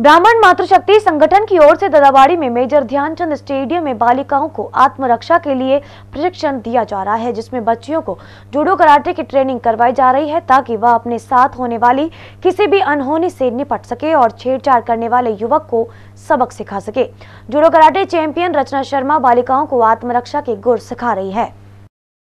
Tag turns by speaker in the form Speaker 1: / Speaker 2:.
Speaker 1: ब्राह्मण मातृशक्ति संगठन की ओर से ददाबाड़ी में मेजर ध्यानचंद स्टेडियम में बालिकाओं को आत्मरक्षा के लिए प्रशिक्षण दिया जा रहा है जिसमें बच्चियों को जूडो कराटे की ट्रेनिंग करवाई जा रही है ताकि वह अपने साथ होने वाली किसी भी अनहोनी से निपट सके और छेड़छाड़ करने वाले युवक को सबक सिखा सके judo karate champion Rachna Sharma बालिकाओं को आत्मरक्षा के गुर सिखा रही है